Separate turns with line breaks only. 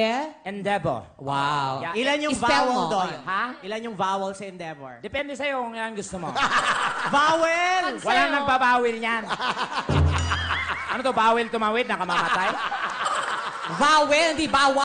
Yeah? Endeavor. Wow. Yeah. Ilan yung Spell vowel doon?
Ha? Ilan yung vowel sa endeavor? Depende sa'yo kung yan gusto mo. vowel! Wala nang babawil niyan. ano to, bawil tumawid, nakamamatay? Vowel, di bawal.